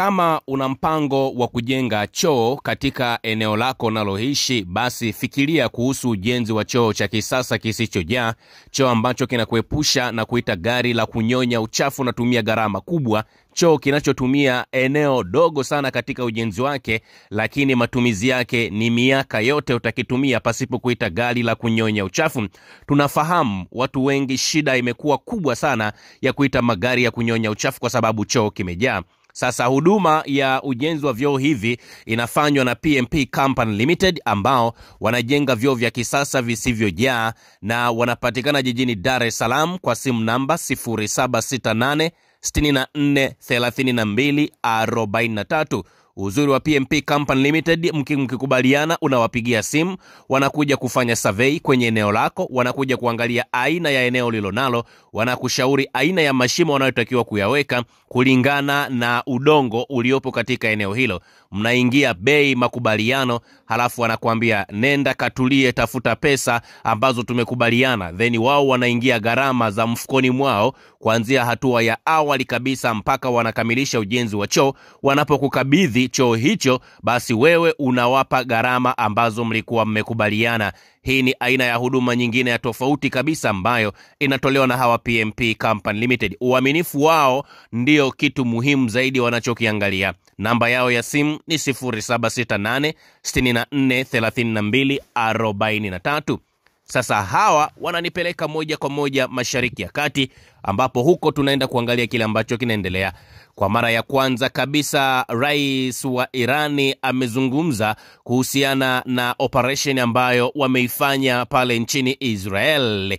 Kama una mpango wa kujenga choo katika eneo lako unaloishi, basi fikiria kuhusu ujenzi wa choo cha kisasa kisichojaa, choo ambacho kinakuepusha na kuita gari la kunyonya uchafu unatumia gharama kubwa, choo kinachotumia eneo dogo sana katika ujenzi wake, lakini matumizi yake ni miaka yote utakitumia pasipo kuita gari la kunyonya uchafu. Tunafahamu watu wengi, shida imekuwa kubwa sana ya kuita magari ya kunyonya uchafu kwa sababu choo kimejaa. Sasa huduma ya ujenzi wa vyoo hivi inafanywa na PMP Company Limited ambao wanajenga vyoo vya kisasa visivyojaa na wanapatikana jijini Dar es Salaam kwa simu namba 0768 43 Uzuri wa PMP Company Limited, mkikubaliana, unawapigia simu, wanakuja kufanya survey kwenye eneo lako, wanakuja kuangalia aina ya eneo lilonalo, wanakushauri aina ya mashimo wanayotakiwa kuyaweka kulingana na udongo uliopo katika eneo hilo mnaingia bei makubaliano, halafu wanakuambia nenda katulie, tafuta pesa ambazo tumekubaliana, then wao wanaingia gharama za mfukoni mwao kuanzia hatua ya awali kabisa mpaka wanakamilisha ujenzi wa choo. Wanapokukabidhi choo hicho, basi wewe unawapa gharama ambazo mlikuwa mmekubaliana. Hii ni aina ya huduma nyingine ya tofauti kabisa ambayo inatolewa na hawa PMP Company Limited. Uaminifu wao ndio kitu muhimu zaidi wanachokiangalia. Namba yao ya simu ni 0768643243. Sasa hawa wananipeleka moja kwa moja Mashariki ya Kati ambapo huko tunaenda kuangalia kile ambacho kinaendelea kwa mara ya kwanza kabisa, rais wa Irani amezungumza kuhusiana na operesheni ambayo wameifanya pale nchini Israel.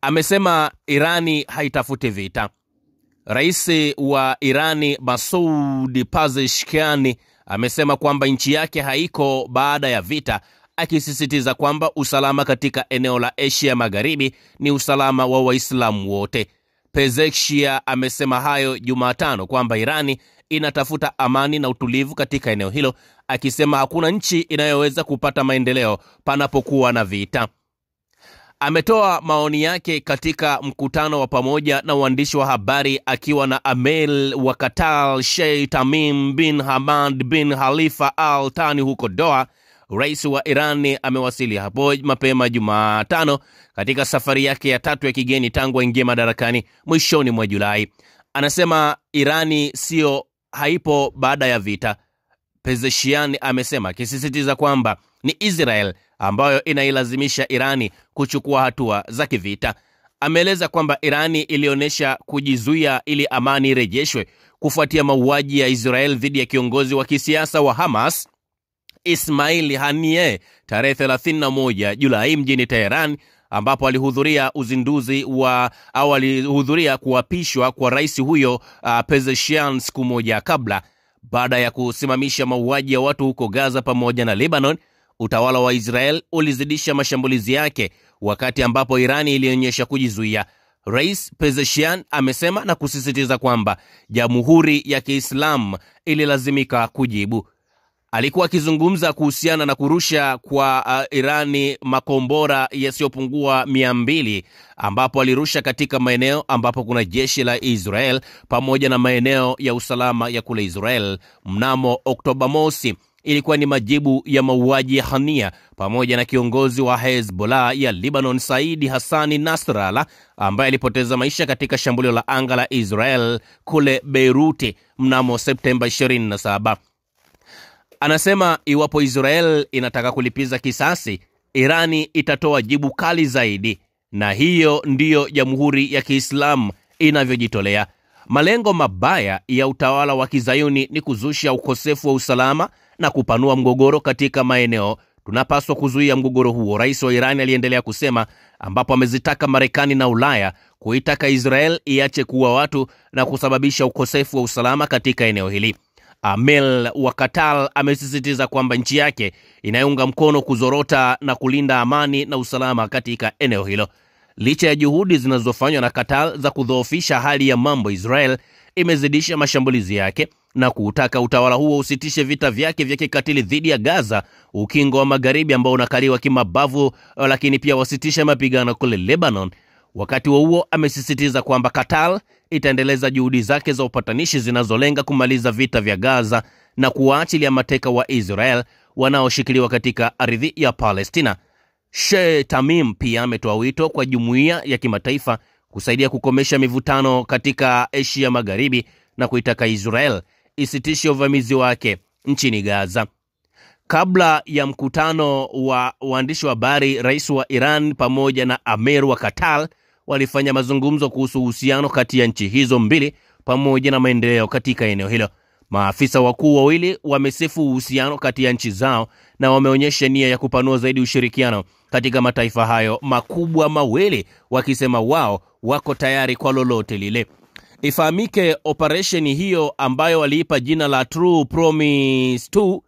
Amesema Irani haitafuti vita. Rais wa Irani Masoud Pezeshkian amesema kwamba nchi yake haiko baada ya vita, akisisitiza kwamba usalama katika eneo la Asia Magharibi ni usalama wa Waislamu wote. Pezeshkia amesema hayo Jumatano kwamba Irani inatafuta amani na utulivu katika eneo hilo, akisema hakuna nchi inayoweza kupata maendeleo panapokuwa na vita. Ametoa maoni yake katika mkutano wa pamoja na waandishi wa habari akiwa na Amel wa Qatar, Sheikh Tamim bin Hamad bin Khalifa Al Thani huko Doha. Rais wa Irani amewasili hapo mapema Jumatano katika safari yake ya tatu ya kigeni tangu aingie madarakani mwishoni mwa Julai. Anasema Irani siyo haipo baada ya vita. Pezeshian amesema akisisitiza kwamba ni Israel ambayo inailazimisha Irani kuchukua hatua za kivita. Ameeleza kwamba Irani ilionyesha kujizuia ili amani irejeshwe kufuatia mauaji ya Israel dhidi ya kiongozi wa kisiasa wa Hamas Ismail Haniyeh tarehe 31 Julai mjini Teheran, ambapo alihudhuria uzinduzi wa au alihudhuria kuapishwa kwa rais huyo uh, Pezeshkian siku moja kabla. Baada ya kusimamisha mauaji ya watu huko Gaza pamoja na Lebanon, utawala wa Israel ulizidisha mashambulizi yake, wakati ambapo Irani ilionyesha kujizuia. Rais Pezeshkian amesema na kusisitiza kwamba Jamhuri ya Kiislamu ililazimika kujibu alikuwa akizungumza kuhusiana na kurusha kwa uh, Irani makombora yasiyopungua mia mbili ambapo alirusha katika maeneo ambapo kuna jeshi la Israel pamoja na maeneo ya usalama ya kule Israel mnamo Oktoba mosi. Ilikuwa ni majibu ya mauaji ya Hania pamoja na kiongozi wa Hezbollah ya Lebanon Saidi hasani nasrala ambaye alipoteza maisha katika shambulio la anga la Israel kule Beiruti mnamo Septemba 27. Anasema iwapo Israel inataka kulipiza kisasi, Irani itatoa jibu kali zaidi, na hiyo ndiyo Jamhuri ya Kiislamu inavyojitolea. Malengo mabaya ya utawala wa Kizayuni ni kuzusha ukosefu wa usalama na kupanua mgogoro katika maeneo. Tunapaswa kuzuia mgogoro huo, rais wa Irani aliendelea kusema, ambapo amezitaka Marekani na Ulaya kuitaka Israel iache kuwa watu na kusababisha ukosefu wa usalama katika eneo hili. Amel ah, wa katal amesisitiza kwamba nchi yake inayounga mkono kuzorota na kulinda amani na usalama katika eneo hilo. Licha ya juhudi zinazofanywa na katal za kudhoofisha hali ya mambo, Israel imezidisha mashambulizi yake na kuutaka utawala huo usitishe vita vyake vya kikatili dhidi ya Gaza, ukingo wa magharibi ambao unakaliwa kimabavu, lakini pia wasitishe mapigano kule Lebanon Wakati wa huo amesisitiza kwamba Qatar itaendeleza juhudi zake za upatanishi zinazolenga kumaliza vita vya Gaza na kuwaachilia mateka wa Israel wanaoshikiliwa katika ardhi ya Palestina. Sheikh Tamim pia ametoa wito kwa jumuiya ya kimataifa kusaidia kukomesha mivutano katika Asia Magharibi na kuitaka Israel isitishe uvamizi wake nchini Gaza. Kabla ya mkutano wa waandishi wa habari, rais wa Iran pamoja na Amir wa Qatar walifanya mazungumzo kuhusu uhusiano kati ya nchi hizo mbili pamoja na maendeleo katika eneo hilo. Maafisa wakuu wawili wamesifu uhusiano kati ya nchi zao na wameonyesha nia ya kupanua zaidi ushirikiano katika mataifa hayo makubwa mawili, wakisema wao wako tayari kwa lolote lile. Ifahamike, operesheni hiyo ambayo waliipa jina la True Promise 2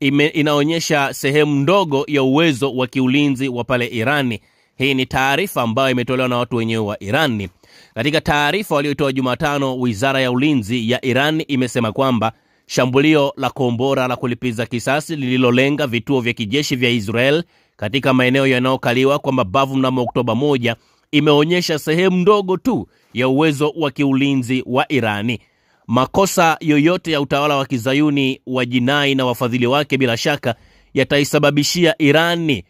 ime, inaonyesha sehemu ndogo ya uwezo wa kiulinzi wa pale Irani hii ni taarifa ambayo imetolewa na watu wenyewe wa Iran. Katika taarifa walioitoa Jumatano, wizara ya ulinzi ya Iran imesema kwamba shambulio la kombora la kulipiza kisasi lililolenga vituo vya kijeshi vya Israel katika maeneo yanayokaliwa kwa mabavu mnamo Oktoba moja imeonyesha sehemu ndogo tu ya uwezo wa kiulinzi wa Irani. Makosa yoyote ya utawala wa kizayuni wa jinai na wafadhili wake bila shaka yataisababishia Irani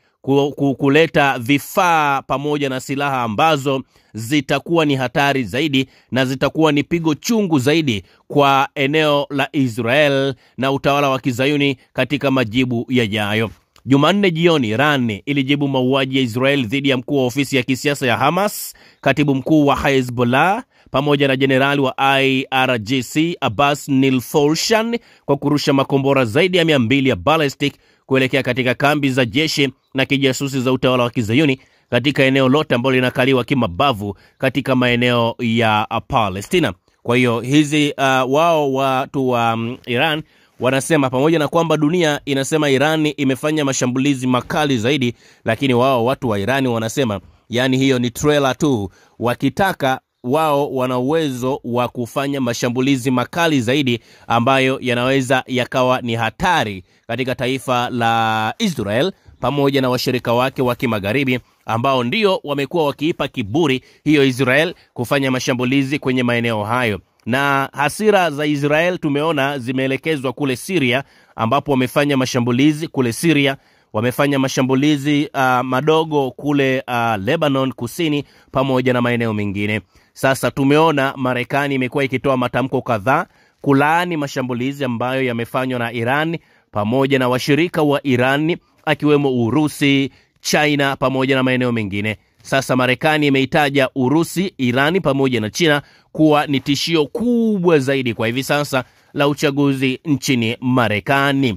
kuleta vifaa pamoja na silaha ambazo zitakuwa ni hatari zaidi na zitakuwa ni pigo chungu zaidi kwa eneo la Israel na utawala wa kizayuni katika majibu yajayo. Jumanne jioni Iran ilijibu mauaji ya Israel dhidi ya mkuu wa ofisi ya kisiasa ya Hamas, katibu mkuu wa Hezbollah pamoja na jenerali wa IRGC Abbas Nilforshan kwa kurusha makombora zaidi ya mia mbili ya ballistic kuelekea katika kambi za jeshi na kijasusi za utawala wa kizayuni katika eneo lote ambalo linakaliwa kimabavu katika maeneo ya uh, Palestina. Kwa hiyo hizi uh, wao watu wa um, Iran wanasema pamoja na kwamba dunia inasema Iran imefanya mashambulizi makali zaidi, lakini wao watu wa iran wanasema yani hiyo ni trailer tu, wakitaka wao wana uwezo wa kufanya mashambulizi makali zaidi ambayo yanaweza yakawa ni hatari katika taifa la Israel pamoja na washirika wake wa kimagharibi ambao ndio wamekuwa wakiipa kiburi hiyo Israel kufanya mashambulizi kwenye maeneo hayo na hasira za Israel tumeona zimeelekezwa kule Siria, ambapo wamefanya mashambulizi kule Siria, wamefanya mashambulizi uh, madogo kule uh, Lebanon kusini pamoja na maeneo mengine. Sasa tumeona Marekani imekuwa ikitoa matamko kadhaa kulaani mashambulizi ambayo yamefanywa na Iran pamoja na washirika wa Iran akiwemo Urusi, China pamoja na maeneo mengine. Sasa Marekani imeitaja Urusi, Irani pamoja na China kuwa ni tishio kubwa zaidi kwa hivi sasa la uchaguzi nchini Marekani.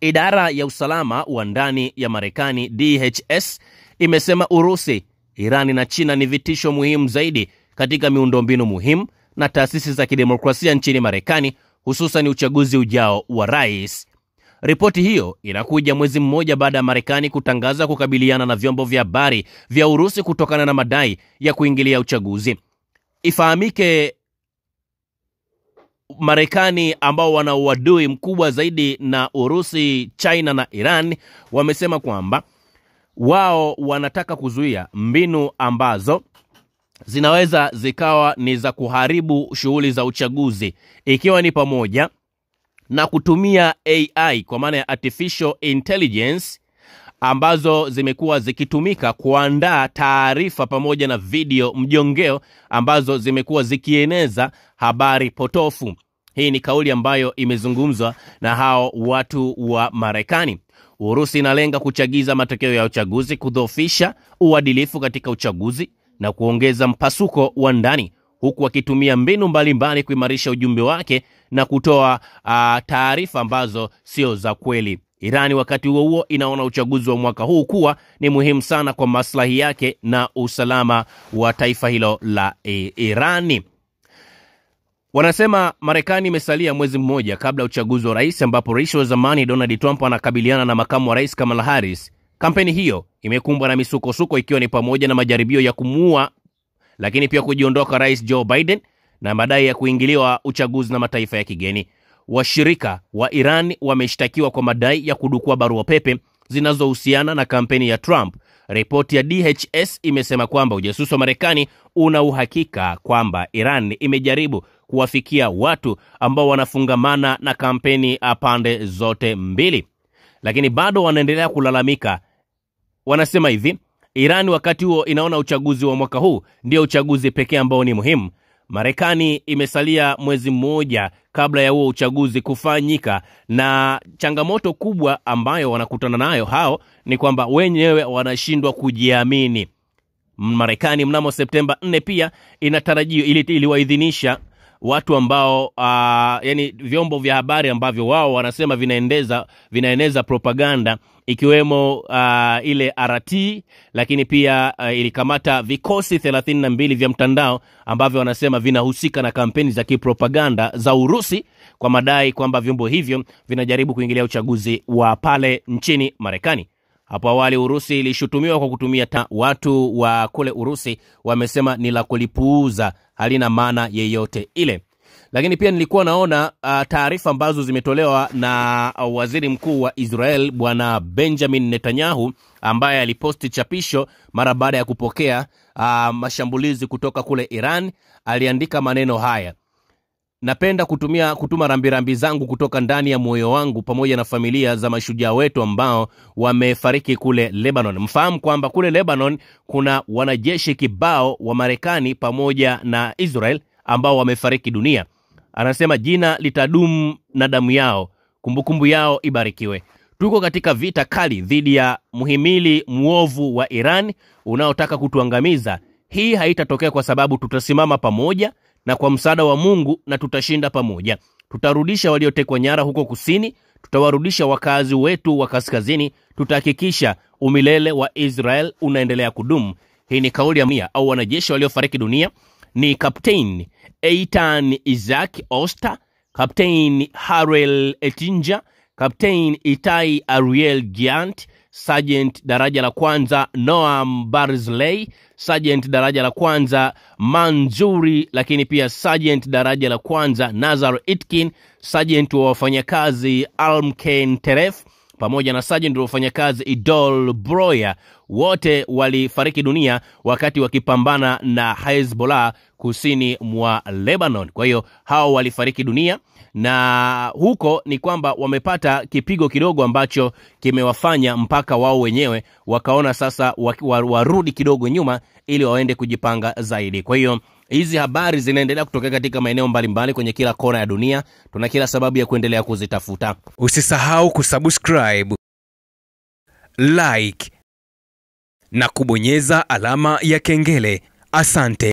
Idara ya usalama wa ndani ya Marekani DHS imesema Urusi, Irani na China ni vitisho muhimu zaidi katika miundombinu muhimu na taasisi za kidemokrasia nchini Marekani, hususan uchaguzi ujao wa rais. Ripoti hiyo inakuja mwezi mmoja baada ya Marekani kutangaza kukabiliana na vyombo vya habari vya Urusi kutokana na madai ya kuingilia uchaguzi. Ifahamike, Marekani ambao wana uadui mkubwa zaidi na Urusi, China na Iran wamesema kwamba wao wanataka kuzuia mbinu ambazo zinaweza zikawa ni za kuharibu shughuli za uchaguzi, ikiwa ni pamoja na kutumia AI kwa maana ya artificial intelligence ambazo zimekuwa zikitumika kuandaa taarifa pamoja na video mjongeo ambazo zimekuwa zikieneza habari potofu. Hii ni kauli ambayo imezungumzwa na hao watu wa Marekani. Urusi inalenga kuchagiza matokeo ya uchaguzi, kudhoofisha uadilifu katika uchaguzi na kuongeza mpasuko wa ndani, huku akitumia mbinu mbalimbali kuimarisha ujumbe wake na kutoa uh, taarifa ambazo sio za kweli. Irani wakati huo huo inaona uchaguzi wa mwaka huu kuwa ni muhimu sana kwa maslahi yake na usalama wa taifa hilo la e, Irani. Wanasema Marekani imesalia mwezi mmoja kabla ya uchaguzi wa rais, ambapo rais wa zamani Donald Trump anakabiliana na makamu wa rais Kamala Harris. Kampeni hiyo imekumbwa na misukosuko, ikiwa ni pamoja na majaribio ya kumuua, lakini pia kujiondoa kwa rais Joe Biden na madai ya kuingiliwa uchaguzi na mataifa ya kigeni. Washirika wa Iran wameshtakiwa kwa madai ya kudukua barua pepe zinazohusiana na kampeni ya Trump. Ripoti ya DHS imesema kwamba ujasusi wa Marekani una uhakika kwamba Iran imejaribu kuwafikia watu ambao wanafungamana na kampeni pande zote mbili, lakini bado wanaendelea kulalamika. Wanasema hivi, Iran wakati huo inaona uchaguzi wa mwaka huu ndio uchaguzi pekee ambao ni muhimu Marekani imesalia mwezi mmoja kabla ya huo uchaguzi kufanyika, na changamoto kubwa ambayo wanakutana nayo hao ni kwamba wenyewe wanashindwa kujiamini. Marekani mnamo Septemba 4 pia inatarajiwa ili, iliwaidhinisha watu ambao uh, yani vyombo vya habari ambavyo wao wanasema vinaendeza vinaeneza propaganda ikiwemo uh, ile RT lakini pia uh, ilikamata vikosi thelathini na mbili vya mtandao ambavyo wanasema vinahusika na kampeni za kipropaganda za Urusi kwa madai kwamba vyombo hivyo vinajaribu kuingilia uchaguzi wa pale nchini Marekani. Hapo awali Urusi ilishutumiwa kwa kutumia ta. Watu wa kule Urusi wamesema ni la kulipuuza, halina maana yeyote ile. Lakini pia nilikuwa naona uh, taarifa ambazo zimetolewa na waziri mkuu wa Israel bwana Benjamin Netanyahu ambaye aliposti chapisho mara baada ya kupokea uh, mashambulizi kutoka kule Iran. Aliandika maneno haya: Napenda kutumia kutuma rambirambi zangu kutoka ndani ya moyo wangu pamoja na familia za mashujaa wetu ambao wamefariki kule Lebanon. Mfahamu kwamba kule Lebanon kuna wanajeshi kibao wa Marekani pamoja na Israel ambao wamefariki dunia. Anasema jina litadumu na damu yao, kumbukumbu kumbu yao ibarikiwe. Tuko katika vita kali dhidi ya mhimili mwovu wa Iran unaotaka kutuangamiza. Hii haitatokea kwa sababu tutasimama pamoja na kwa msaada wa Mungu na tutashinda pamoja. Tutarudisha waliotekwa nyara huko kusini, tutawarudisha wakazi wetu wa kaskazini, tutahakikisha umilele wa Israel unaendelea kudumu. Hii ni kauli ya mia au wanajeshi waliofariki dunia ni Kaptein Eitan Isaac Oster, Kaptein Harel Etinja, Kaptein Itai Ariel Giant Sergeant daraja la kwanza Noam barsley Sergeant daraja la kwanza Manzuri, lakini pia Sergeant daraja la kwanza Nazar Itkin, Sergeant wa wafanyakazi Almken Teref, pamoja na sajenti waliofanyakazi Idol Broya wote walifariki dunia wakati wakipambana na Hezbollah kusini mwa Lebanon. Kwa hiyo hao walifariki dunia na huko ni kwamba wamepata kipigo kidogo ambacho kimewafanya mpaka wao wenyewe wakaona sasa warudi kidogo nyuma ili waende kujipanga zaidi. Kwa hiyo Hizi habari zinaendelea kutokea katika maeneo mbalimbali kwenye kila kona ya dunia. Tuna kila sababu ya kuendelea kuzitafuta. Usisahau kusubscribe, like na kubonyeza alama ya kengele. Asante.